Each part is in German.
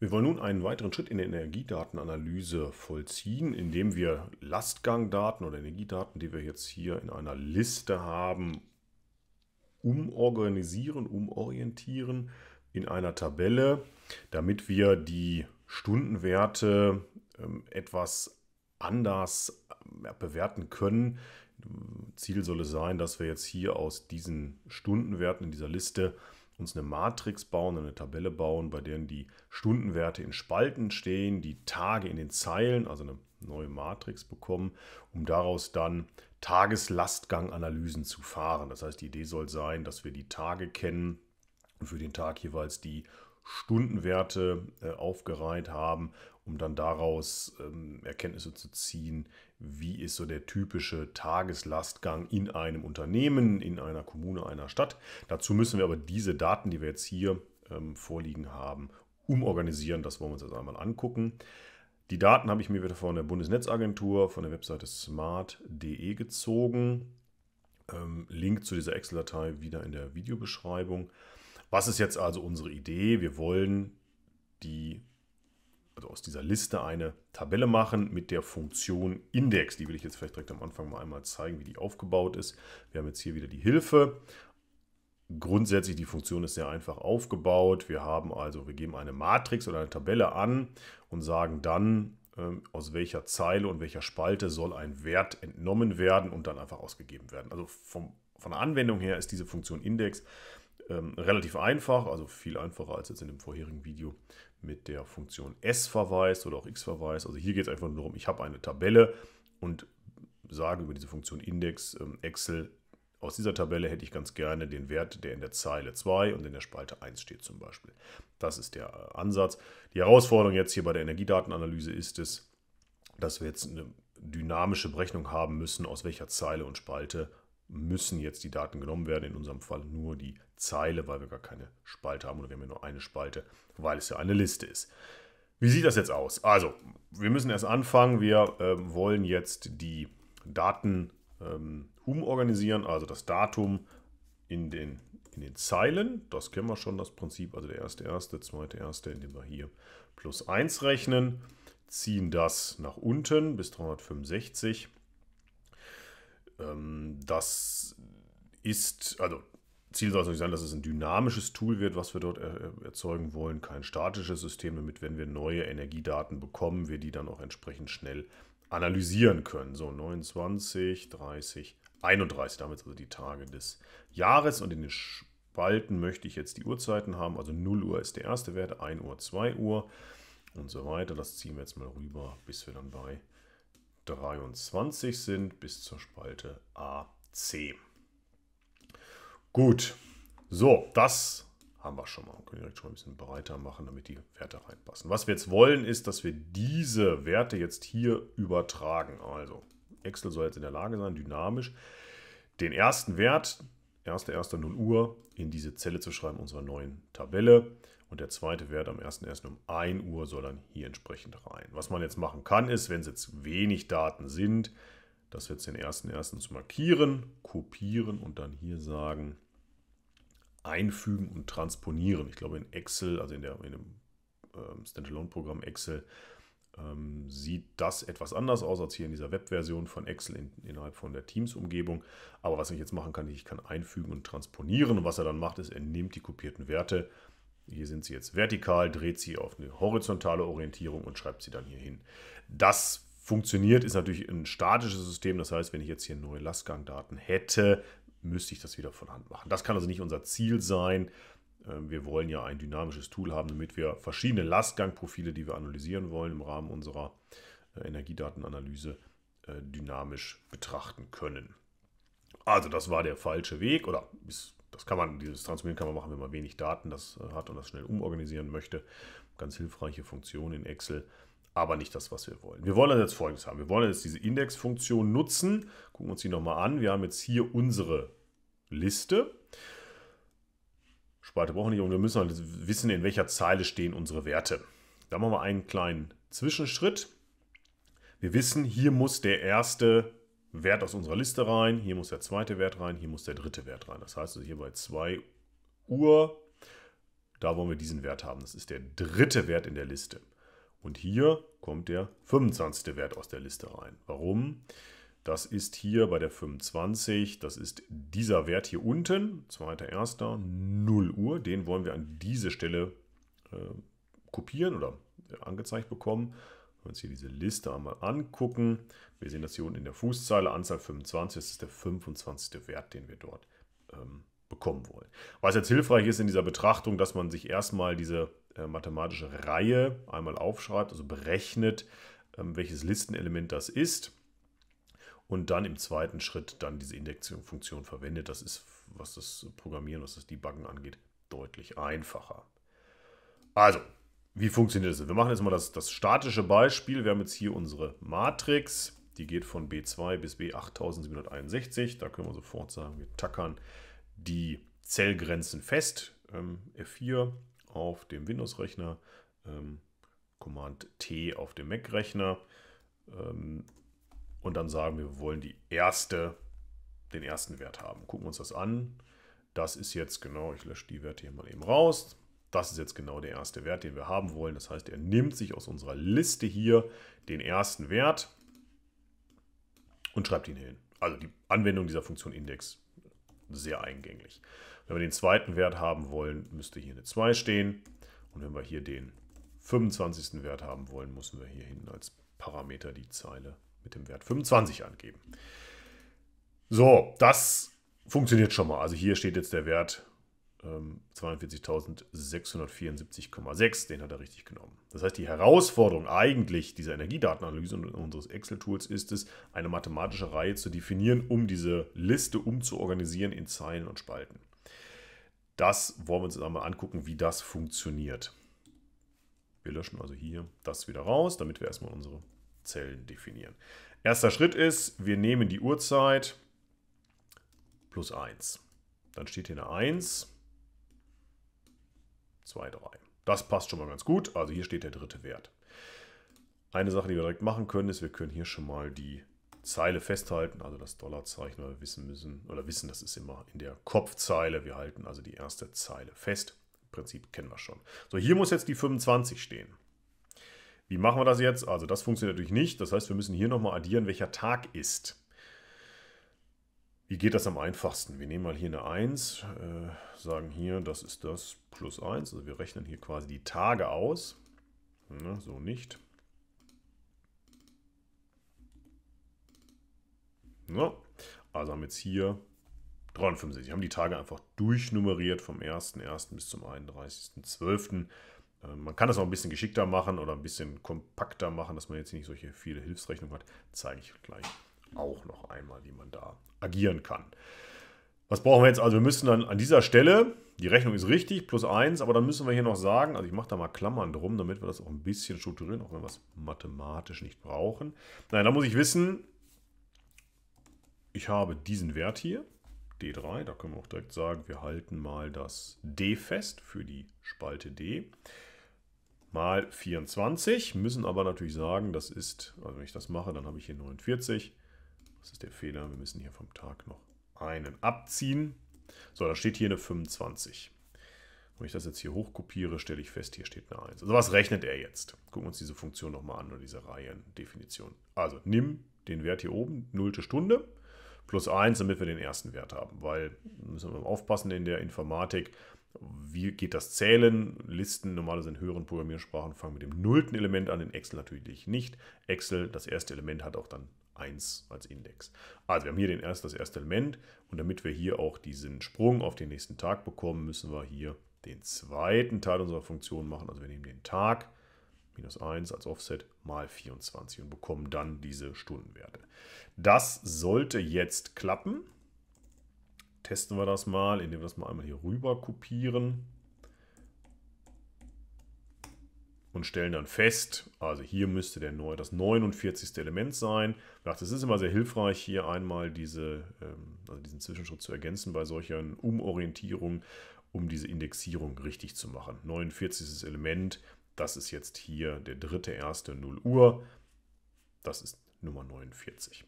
Wir wollen nun einen weiteren Schritt in der Energiedatenanalyse vollziehen, indem wir Lastgangdaten oder Energiedaten, die wir jetzt hier in einer Liste haben, umorganisieren, umorientieren in einer Tabelle, damit wir die Stundenwerte ähm, etwas anders bewerten können. Ziel soll es sein, dass wir jetzt hier aus diesen Stundenwerten in dieser Liste uns eine Matrix bauen, eine Tabelle bauen, bei der die Stundenwerte in Spalten stehen, die Tage in den Zeilen, also eine neue Matrix bekommen, um daraus dann Tageslastgang-Analysen zu fahren. Das heißt, die Idee soll sein, dass wir die Tage kennen und für den Tag jeweils die Stundenwerte äh, aufgereiht haben, um dann daraus ähm, Erkenntnisse zu ziehen, wie ist so der typische Tageslastgang in einem Unternehmen, in einer Kommune, einer Stadt. Dazu müssen wir aber diese Daten, die wir jetzt hier ähm, vorliegen haben, umorganisieren. Das wollen wir uns jetzt einmal angucken. Die Daten habe ich mir wieder von der Bundesnetzagentur, von der Webseite smart.de gezogen. Ähm, Link zu dieser Excel-Datei wieder in der Videobeschreibung. Was ist jetzt also unsere Idee? Wir wollen die, also aus dieser Liste eine Tabelle machen mit der Funktion Index. Die will ich jetzt vielleicht direkt am Anfang mal einmal zeigen, wie die aufgebaut ist. Wir haben jetzt hier wieder die Hilfe. Grundsätzlich, die Funktion ist sehr einfach aufgebaut. Wir haben also, wir geben eine Matrix oder eine Tabelle an und sagen dann, ähm, aus welcher Zeile und welcher Spalte soll ein Wert entnommen werden und dann einfach ausgegeben werden. Also vom, von der Anwendung her ist diese Funktion Index ähm, relativ einfach, also viel einfacher als jetzt in dem vorherigen Video mit der Funktion S-Verweis oder auch X-Verweis. Also hier geht es einfach nur darum, ich habe eine Tabelle und sage über diese Funktion Index ähm, Excel, aus dieser Tabelle hätte ich ganz gerne den Wert, der in der Zeile 2 und in der Spalte 1 steht zum Beispiel. Das ist der äh, Ansatz. Die Herausforderung jetzt hier bei der Energiedatenanalyse ist es, dass wir jetzt eine dynamische Berechnung haben müssen, aus welcher Zeile und Spalte müssen jetzt die Daten genommen werden. In unserem Fall nur die Zeile, weil wir gar keine Spalte haben oder wir haben ja nur eine Spalte, weil es ja eine Liste ist. Wie sieht das jetzt aus? Also, wir müssen erst anfangen. Wir ähm, wollen jetzt die Daten ähm, umorganisieren, also das Datum in den, in den Zeilen. Das kennen wir schon, das Prinzip. Also der erste, erste, zweite, erste, indem wir hier plus 1 rechnen, ziehen das nach unten bis 365 ähm, das ist, also Ziel soll es natürlich sein, dass es ein dynamisches Tool wird, was wir dort erzeugen wollen, kein statisches System, damit, wenn wir neue Energiedaten bekommen, wir die dann auch entsprechend schnell analysieren können. So 29, 30, 31, damit also die Tage des Jahres und in den Spalten möchte ich jetzt die Uhrzeiten haben, also 0 Uhr ist der erste Wert, 1 Uhr, 2 Uhr und so weiter. Das ziehen wir jetzt mal rüber, bis wir dann bei 23 sind bis zur Spalte AC. Gut, so, das haben wir schon mal. Wir können direkt schon ein bisschen breiter machen, damit die Werte reinpassen. Was wir jetzt wollen, ist, dass wir diese Werte jetzt hier übertragen. Also Excel soll jetzt in der Lage sein, dynamisch den ersten Wert, 1.1.0 Uhr, in diese Zelle zu schreiben, unserer neuen Tabelle. Und der zweite Wert am 1.1. um 1 Uhr soll dann hier entsprechend rein. Was man jetzt machen kann, ist, wenn es jetzt wenig Daten sind, das jetzt den 1.1. zu markieren, kopieren und dann hier sagen, einfügen und transponieren. Ich glaube in Excel, also in, der, in dem ähm, Standalone-Programm Excel, ähm, sieht das etwas anders aus als hier in dieser Web-Version von Excel in, innerhalb von der Teams-Umgebung. Aber was ich jetzt machen kann, ich kann einfügen und transponieren. Und was er dann macht, ist, er nimmt die kopierten Werte, hier sind sie jetzt vertikal, dreht sie auf eine horizontale Orientierung und schreibt sie dann hier hin. Das funktioniert, ist natürlich ein statisches System. Das heißt, wenn ich jetzt hier neue Lastgangdaten hätte, müsste ich das wieder von Hand machen. Das kann also nicht unser Ziel sein. Ähm, wir wollen ja ein dynamisches Tool haben, damit wir verschiedene Lastgangprofile, die wir analysieren wollen, im Rahmen unserer äh, Energiedatenanalyse äh, dynamisch betrachten können. Also das war der falsche Weg oder ist das kann man, dieses Transformieren kann man machen, wenn man wenig Daten das äh, hat und das schnell umorganisieren möchte. Ganz hilfreiche Funktion in Excel, aber nicht das, was wir wollen. Wir wollen jetzt Folgendes haben. Wir wollen jetzt diese Indexfunktion nutzen. Gucken wir uns die nochmal an. Wir haben jetzt hier unsere Liste. Spalte brauchen wir nicht, und wir müssen halt wissen, in welcher Zeile stehen unsere Werte. Da machen wir einen kleinen Zwischenschritt. Wir wissen, hier muss der erste Wert aus unserer Liste rein, hier muss der zweite Wert rein, hier muss der dritte Wert rein. Das heißt, also hier bei 2 Uhr, da wollen wir diesen Wert haben. Das ist der dritte Wert in der Liste. Und hier kommt der 25. Wert aus der Liste rein. Warum? Das ist hier bei der 25, das ist dieser Wert hier unten, 2.1. 0 Uhr. Den wollen wir an diese Stelle äh, kopieren oder äh, angezeigt bekommen. Wenn wir uns hier diese Liste einmal angucken, wir sehen das hier unten in der Fußzeile, Anzahl 25, das ist der 25. Wert, den wir dort ähm, bekommen wollen. Was jetzt hilfreich ist in dieser Betrachtung, dass man sich erstmal diese äh, mathematische Reihe einmal aufschreibt, also berechnet, ähm, welches Listenelement das ist und dann im zweiten Schritt dann diese Indexfunktion verwendet. Das ist, was das Programmieren, was das Debuggen angeht, deutlich einfacher. Also, wie funktioniert das? Wir machen jetzt mal das, das statische Beispiel. Wir haben jetzt hier unsere Matrix. Die geht von B2 bis B8761. Da können wir sofort sagen, wir tackern die Zellgrenzen fest. Ähm, F4 auf dem Windows-Rechner, ähm, Command T auf dem Mac-Rechner. Ähm, und dann sagen wir, wir wollen die erste, den ersten Wert haben. Gucken wir uns das an. Das ist jetzt genau, ich lösche die Werte hier mal eben raus. Das ist jetzt genau der erste Wert, den wir haben wollen. Das heißt, er nimmt sich aus unserer Liste hier den ersten Wert und schreibt ihn hin. Also die Anwendung dieser Funktion Index sehr eingänglich. Wenn wir den zweiten Wert haben wollen, müsste hier eine 2 stehen. Und wenn wir hier den 25. Wert haben wollen, müssen wir hier hinten als Parameter die Zeile mit dem Wert 25 angeben. So, das funktioniert schon mal. Also hier steht jetzt der Wert 25 ähm, 42.674,6, den hat er richtig genommen. Das heißt, die Herausforderung eigentlich dieser Energiedatenanalyse und unseres Excel-Tools ist es, eine mathematische Reihe zu definieren, um diese Liste umzuorganisieren in Zeilen und Spalten. Das wollen wir uns jetzt einmal angucken, wie das funktioniert. Wir löschen also hier das wieder raus, damit wir erstmal unsere Zellen definieren. Erster Schritt ist, wir nehmen die Uhrzeit plus 1. Dann steht hier eine 1 2, 3. Das passt schon mal ganz gut. Also hier steht der dritte Wert. Eine Sache, die wir direkt machen können, ist, wir können hier schon mal die Zeile festhalten, also das Dollarzeichen, weil wir wissen müssen, oder wissen, das ist immer in der Kopfzeile. Wir halten also die erste Zeile fest. Im Prinzip kennen wir schon. So, hier muss jetzt die 25 stehen. Wie machen wir das jetzt? Also das funktioniert natürlich nicht. Das heißt, wir müssen hier nochmal addieren, welcher Tag ist. Wie geht das am einfachsten? Wir nehmen mal hier eine 1, äh, sagen hier, das ist das plus 1. Also wir rechnen hier quasi die Tage aus. so nicht. also haben wir jetzt hier Wir Haben die Tage einfach durchnummeriert vom 1.1. bis zum 31.12. Äh, man kann das auch ein bisschen geschickter machen oder ein bisschen kompakter machen, dass man jetzt nicht solche viele Hilfsrechnungen hat. Zeige ich gleich auch noch einmal, wie man da agieren kann. Was brauchen wir jetzt? Also wir müssen dann an dieser Stelle, die Rechnung ist richtig, plus 1, aber dann müssen wir hier noch sagen, also ich mache da mal Klammern drum, damit wir das auch ein bisschen strukturieren, auch wenn wir es mathematisch nicht brauchen. Nein, da muss ich wissen, ich habe diesen Wert hier, D3, da können wir auch direkt sagen, wir halten mal das D fest für die Spalte D mal 24, müssen aber natürlich sagen, das ist, also wenn ich das mache, dann habe ich hier 49 das ist der Fehler. Wir müssen hier vom Tag noch einen abziehen. So, da steht hier eine 25. Wenn ich das jetzt hier hochkopiere, stelle ich fest, hier steht eine 1. Also was rechnet er jetzt? Gucken wir uns diese Funktion nochmal an oder diese Reihendefinition. Also nimm den Wert hier oben, nullte Stunde, plus 1, damit wir den ersten Wert haben. Weil, müssen wir mal aufpassen in der Informatik, wie geht das Zählen? Listen, normalerweise in höheren Programmiersprachen, fangen mit dem nullten Element an, in Excel natürlich nicht. Excel, das erste Element hat auch dann 1 als Index. Also wir haben hier den erst, das erste Element und damit wir hier auch diesen Sprung auf den nächsten Tag bekommen, müssen wir hier den zweiten Teil unserer Funktion machen. Also wir nehmen den Tag minus 1 als Offset mal 24 und bekommen dann diese Stundenwerte. Das sollte jetzt klappen. Testen wir das mal, indem wir das mal einmal hier rüber kopieren und stellen dann fest, also hier müsste der neu, das 49. Element sein. Ich dachte, es ist immer sehr hilfreich, hier einmal diese, ähm, also diesen Zwischenschritt zu ergänzen bei solchen Umorientierungen, um diese Indexierung richtig zu machen. 49. Element, das ist jetzt hier der dritte, erste 0 Uhr. Das ist Nummer 49.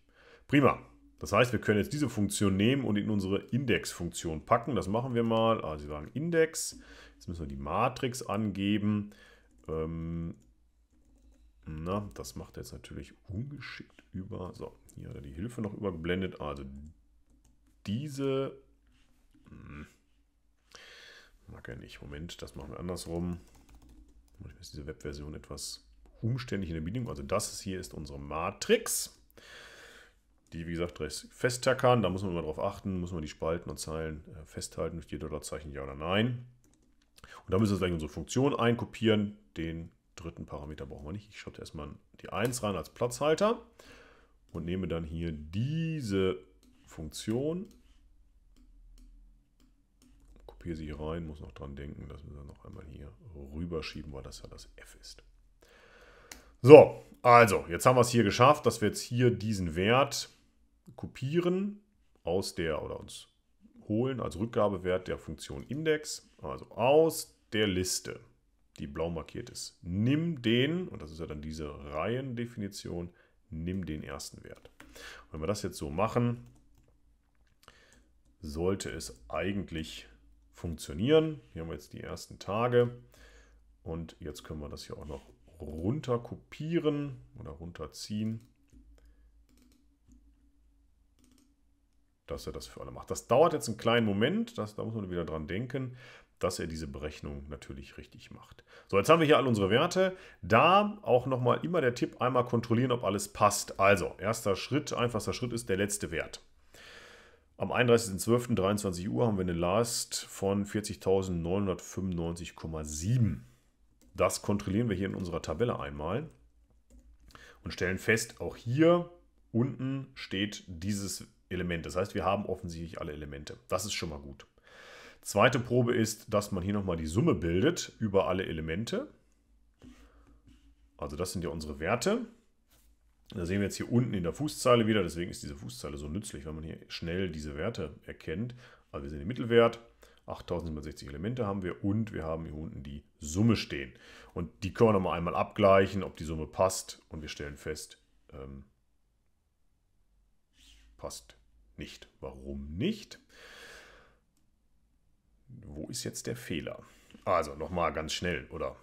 Prima. Das heißt, wir können jetzt diese Funktion nehmen und in unsere Index-Funktion packen. Das machen wir mal. Also wir sagen Index. Jetzt müssen wir die Matrix angeben. Ähm, na, das macht er jetzt natürlich ungeschickt über. So, hier hat er die Hilfe noch übergeblendet. Also diese... Hm, mag er nicht. Moment, das machen wir andersrum. Manchmal ist diese Webversion etwas umständlich in der Bedienung. Also das hier ist unsere Matrix. Die, wie gesagt, recht kann. Da muss man immer drauf achten. Muss man die Spalten und Zeilen äh, festhalten durch die Dollarzeichen Ja oder Nein. Und da müssen wir jetzt unsere Funktion einkopieren. Den dritten Parameter brauchen wir nicht. Ich schalte erstmal die 1 rein als Platzhalter und nehme dann hier diese Funktion. Kopiere sie hier rein, muss noch dran denken, dass wir dann noch einmal hier rüberschieben, weil das ja das f ist. So, also, jetzt haben wir es hier geschafft, dass wir jetzt hier diesen Wert kopieren aus der oder uns holen als Rückgabewert der Funktion Index also aus der Liste, die blau markiert ist, nimm den, und das ist ja dann diese Reihendefinition, nimm den ersten Wert. Und wenn wir das jetzt so machen, sollte es eigentlich funktionieren. Hier haben wir jetzt die ersten Tage und jetzt können wir das hier auch noch runter kopieren oder runterziehen, dass er das für alle macht. Das dauert jetzt einen kleinen Moment, das, da muss man wieder dran denken dass er diese Berechnung natürlich richtig macht. So, jetzt haben wir hier all unsere Werte. Da auch nochmal immer der Tipp, einmal kontrollieren, ob alles passt. Also, erster Schritt, einfachster Schritt ist der letzte Wert. Am 31.12.23 Uhr haben wir eine Last von 40.995,7. Das kontrollieren wir hier in unserer Tabelle einmal und stellen fest, auch hier unten steht dieses Element. Das heißt, wir haben offensichtlich alle Elemente. Das ist schon mal gut. Zweite Probe ist, dass man hier nochmal die Summe bildet über alle Elemente. Also das sind ja unsere Werte. Da sehen wir jetzt hier unten in der Fußzeile wieder, deswegen ist diese Fußzeile so nützlich, wenn man hier schnell diese Werte erkennt. Also wir sehen den Mittelwert, 8760 Elemente haben wir und wir haben hier unten die Summe stehen. Und die können wir nochmal einmal abgleichen, ob die Summe passt und wir stellen fest, ähm, passt nicht. Warum nicht? wo ist jetzt der Fehler? Also nochmal ganz schnell, oder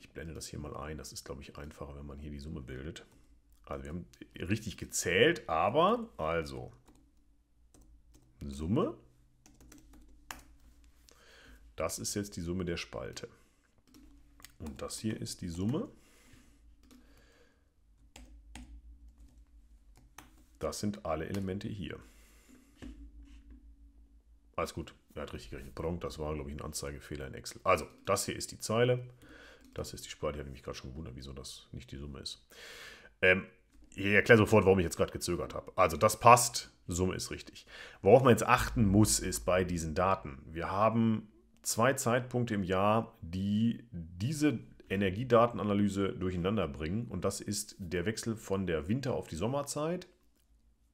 ich blende das hier mal ein. Das ist, glaube ich, einfacher, wenn man hier die Summe bildet. Also wir haben richtig gezählt, aber also Summe. Das ist jetzt die Summe der Spalte. Und das hier ist die Summe. Das sind alle Elemente hier. Alles gut, er hat richtig gerechnet. Pardon, das war, glaube ich, ein Anzeigefehler in Excel. Also, das hier ist die Zeile. Das ist die Spalte. Ich habe mich gerade schon gewundert, wieso das nicht die Summe ist. Ähm, ich erkläre sofort, warum ich jetzt gerade gezögert habe. Also, das passt. Summe ist richtig. Worauf man jetzt achten muss, ist bei diesen Daten. Wir haben zwei Zeitpunkte im Jahr, die diese Energiedatenanalyse durcheinander bringen. Und das ist der Wechsel von der Winter- auf die Sommerzeit,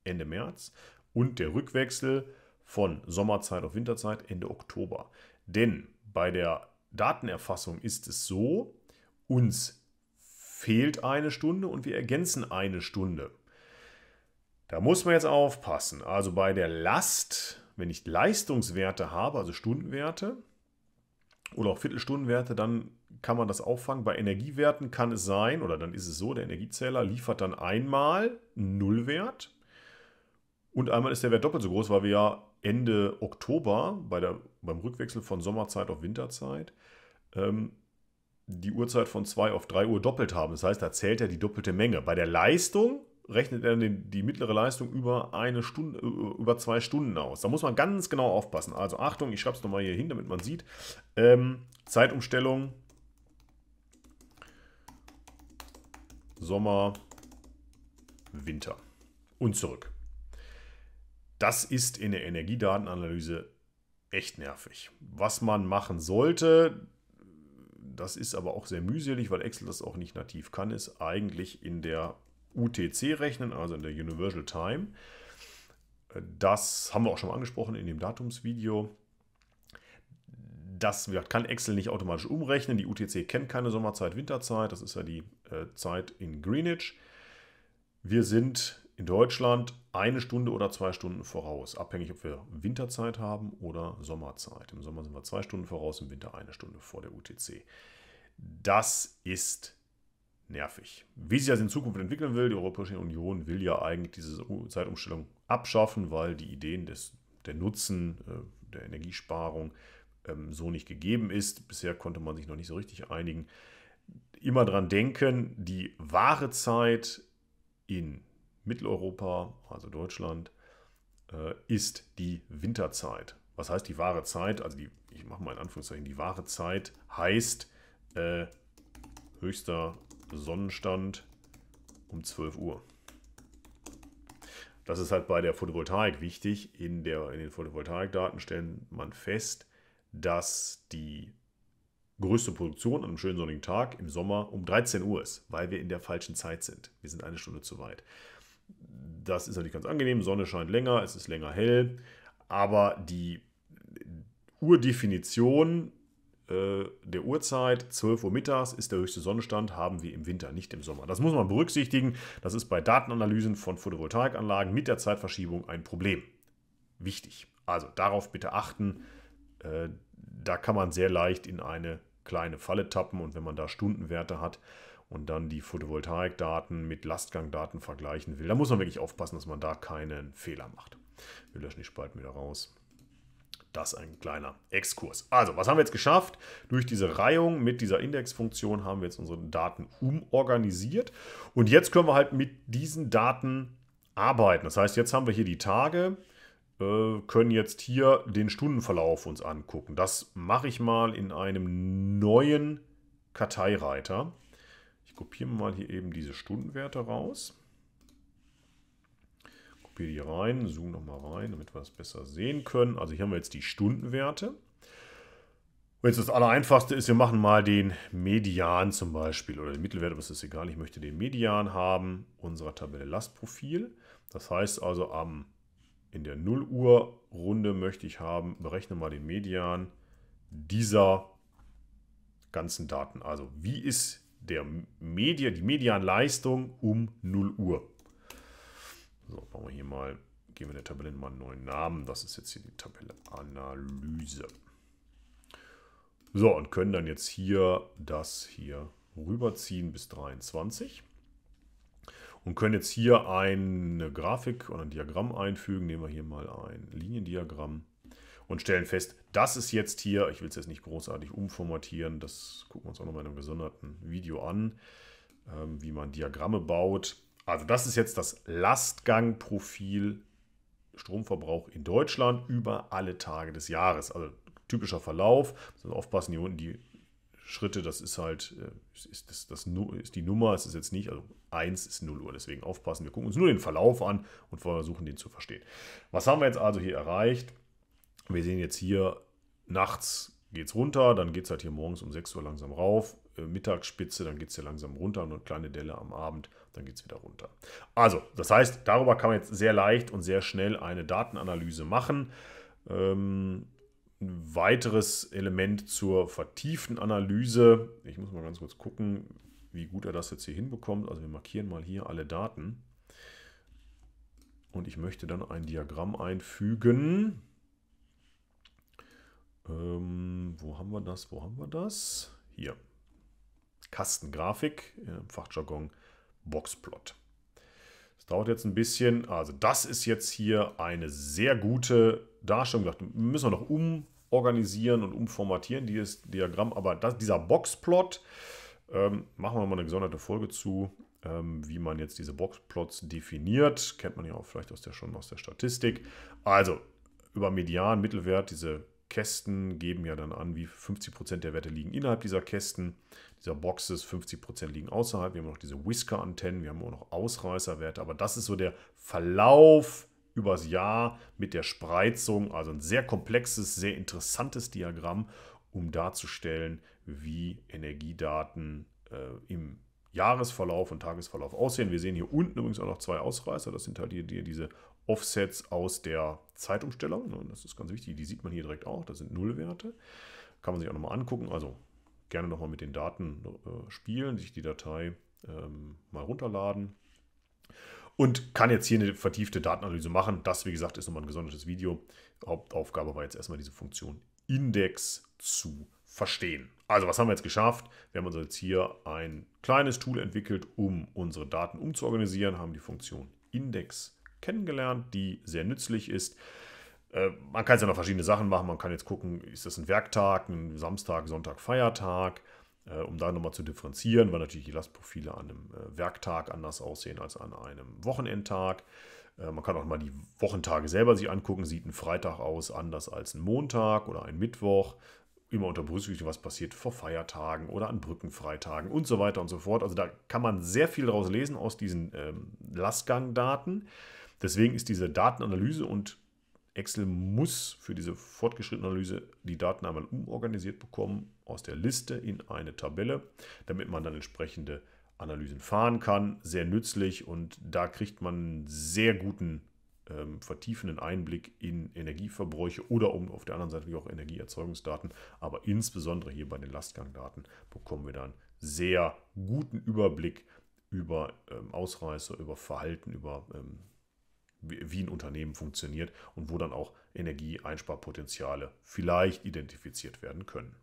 Ende März, und der Rückwechsel von Sommerzeit auf Winterzeit Ende Oktober. Denn bei der Datenerfassung ist es so, uns fehlt eine Stunde und wir ergänzen eine Stunde. Da muss man jetzt aufpassen. Also bei der Last, wenn ich Leistungswerte habe, also Stundenwerte oder auch Viertelstundenwerte, dann kann man das auffangen. Bei Energiewerten kann es sein, oder dann ist es so, der Energiezähler liefert dann einmal Nullwert und einmal ist der Wert doppelt so groß, weil wir ja Ende Oktober, bei der, beim Rückwechsel von Sommerzeit auf Winterzeit, ähm, die Uhrzeit von 2 auf 3 Uhr doppelt haben. Das heißt, da zählt er die doppelte Menge. Bei der Leistung rechnet er den, die mittlere Leistung über eine Stunde, äh, über zwei Stunden aus. Da muss man ganz genau aufpassen. Also Achtung, ich schreibe es nochmal hier hin, damit man sieht. Ähm, Zeitumstellung Sommer, Winter und zurück. Das ist in der Energiedatenanalyse echt nervig. Was man machen sollte, das ist aber auch sehr mühselig, weil Excel das auch nicht nativ kann, ist eigentlich in der UTC rechnen, also in der Universal Time. Das haben wir auch schon mal angesprochen in dem Datumsvideo. Das kann Excel nicht automatisch umrechnen. Die UTC kennt keine Sommerzeit, Winterzeit. Das ist ja die äh, Zeit in Greenwich. Wir sind in Deutschland eine Stunde oder zwei Stunden voraus, abhängig, ob wir Winterzeit haben oder Sommerzeit. Im Sommer sind wir zwei Stunden voraus, im Winter eine Stunde vor der UTC. Das ist nervig. Wie sich das in Zukunft entwickeln will, die Europäische Union will ja eigentlich diese Zeitumstellung abschaffen, weil die Ideen des, der Nutzen äh, der Energiesparung ähm, so nicht gegeben ist. Bisher konnte man sich noch nicht so richtig einigen. Immer dran denken, die wahre Zeit in Mitteleuropa, also Deutschland, äh, ist die Winterzeit. Was heißt die wahre Zeit? Also die, ich mache mal in Anführungszeichen, die wahre Zeit heißt äh, höchster Sonnenstand um 12 Uhr. Das ist halt bei der Photovoltaik wichtig. In, der, in den Photovoltaikdaten stellt man fest, dass die größte Produktion an einem schönen sonnigen Tag im Sommer um 13 Uhr ist, weil wir in der falschen Zeit sind. Wir sind eine Stunde zu weit das ist natürlich ganz angenehm. Sonne scheint länger, es ist länger hell, aber die Urdefinition äh, der Uhrzeit, 12 Uhr mittags ist der höchste Sonnenstand, haben wir im Winter, nicht im Sommer. Das muss man berücksichtigen. Das ist bei Datenanalysen von Photovoltaikanlagen mit der Zeitverschiebung ein Problem. Wichtig. Also darauf bitte achten. Äh, da kann man sehr leicht in eine kleine Falle tappen und wenn man da Stundenwerte hat, und dann die Photovoltaikdaten mit Lastgangdaten vergleichen will, da muss man wirklich aufpassen, dass man da keinen Fehler macht. Wir löschen die Spalten wieder raus. Das ein kleiner Exkurs. Also, was haben wir jetzt geschafft? Durch diese Reihung mit dieser Indexfunktion haben wir jetzt unsere Daten umorganisiert. Und jetzt können wir halt mit diesen Daten arbeiten. Das heißt, jetzt haben wir hier die Tage, äh, können jetzt hier den Stundenverlauf uns angucken. Das mache ich mal in einem neuen Karteireiter. Ich kopiere mal hier eben diese Stundenwerte raus. Kopiere die rein, zoome nochmal rein, damit wir es besser sehen können. Also hier haben wir jetzt die Stundenwerte. Und jetzt das Allereinfachste ist, wir machen mal den Median zum Beispiel oder den Mittelwert, aber es ist egal. Ich möchte den Median haben unserer Tabelle Lastprofil. Das heißt also, am, in der 0 Uhr Runde möchte ich haben, berechne mal den Median dieser ganzen Daten. Also wie ist der Media, die Medianleistung um 0 Uhr. So, machen wir hier mal, geben wir der Tabelle mal einen neuen Namen. Das ist jetzt hier die Tabelle Analyse. So, und können dann jetzt hier das hier rüberziehen bis 23. Und können jetzt hier eine Grafik oder ein Diagramm einfügen. Nehmen wir hier mal ein Liniendiagramm und stellen fest, das ist jetzt hier, ich will es jetzt nicht großartig umformatieren, das gucken wir uns auch nochmal in einem gesonderten Video an, ähm, wie man Diagramme baut. Also das ist jetzt das Lastgangprofil Stromverbrauch in Deutschland über alle Tage des Jahres. Also typischer Verlauf, also aufpassen, hier unten die Schritte, das ist halt, äh, ist, das, das, ist die Nummer, es ist jetzt nicht, also 1 ist 0 Uhr, deswegen aufpassen, wir gucken uns nur den Verlauf an und versuchen den zu verstehen. Was haben wir jetzt also hier erreicht? wir sehen jetzt hier, nachts geht es runter, dann geht es halt hier morgens um 6 Uhr langsam rauf, äh, Mittagsspitze, dann geht es hier langsam runter, und eine kleine Delle am Abend, dann geht es wieder runter. Also, das heißt, darüber kann man jetzt sehr leicht und sehr schnell eine Datenanalyse machen. Ähm, ein weiteres Element zur vertieften Analyse, ich muss mal ganz kurz gucken, wie gut er das jetzt hier hinbekommt. Also wir markieren mal hier alle Daten. Und ich möchte dann ein Diagramm einfügen. Ähm, wo haben wir das? Wo haben wir das? Hier. Kastengrafik, Fachjargon Boxplot. Das dauert jetzt ein bisschen. Also das ist jetzt hier eine sehr gute Darstellung. Wir müssen wir noch umorganisieren und umformatieren, dieses Diagramm. Aber das, dieser Boxplot, ähm, machen wir mal eine gesonderte Folge zu, ähm, wie man jetzt diese Boxplots definiert. Kennt man ja auch vielleicht aus der, schon aus der Statistik. Also über Median, Mittelwert, diese Kästen geben ja dann an, wie 50% der Werte liegen innerhalb dieser Kästen, dieser Boxes, 50% liegen außerhalb. Wir haben noch diese Whisker-Antennen, wir haben auch noch Ausreißerwerte, aber das ist so der Verlauf übers Jahr mit der Spreizung, also ein sehr komplexes, sehr interessantes Diagramm, um darzustellen, wie Energiedaten äh, im Jahresverlauf und Tagesverlauf aussehen. Wir sehen hier unten übrigens auch noch zwei Ausreißer. Das sind halt hier, die, diese Offsets aus der Zeitumstellung. Ne, das ist ganz wichtig, die sieht man hier direkt auch. Das sind Nullwerte. Kann man sich auch nochmal angucken. Also gerne nochmal mit den Daten äh, spielen, sich die Datei ähm, mal runterladen. Und kann jetzt hier eine vertiefte Datenanalyse machen. Das, wie gesagt, ist nochmal ein gesondertes Video. Hauptaufgabe war jetzt erstmal diese Funktion Index zu verstehen. Also was haben wir jetzt geschafft? Wir haben uns jetzt hier ein kleines Tool entwickelt, um unsere Daten umzuorganisieren, haben die Funktion Index kennengelernt, die sehr nützlich ist. Äh, man kann jetzt ja noch verschiedene Sachen machen. Man kann jetzt gucken, ist das ein Werktag, ein Samstag, Sonntag, Feiertag, äh, um da nochmal zu differenzieren, weil natürlich die Lastprofile an einem äh, Werktag anders aussehen als an einem Wochenendtag. Man kann auch mal die Wochentage selber sich angucken. Sieht ein Freitag aus anders als ein Montag oder ein Mittwoch? Immer unter Berücksichtigung, was passiert vor Feiertagen oder an Brückenfreitagen und so weiter und so fort. Also da kann man sehr viel daraus lesen aus diesen ähm, Lastgangdaten. Deswegen ist diese Datenanalyse und Excel muss für diese fortgeschrittene Analyse die Daten einmal umorganisiert bekommen aus der Liste in eine Tabelle, damit man dann entsprechende Analysen fahren kann. Sehr nützlich und da kriegt man einen sehr guten ähm, vertiefenden Einblick in Energieverbräuche oder um auf der anderen Seite auch Energieerzeugungsdaten. Aber insbesondere hier bei den Lastgangdaten bekommen wir dann sehr guten Überblick über ähm, Ausreißer, über Verhalten, über ähm, wie ein Unternehmen funktioniert und wo dann auch Energieeinsparpotenziale vielleicht identifiziert werden können.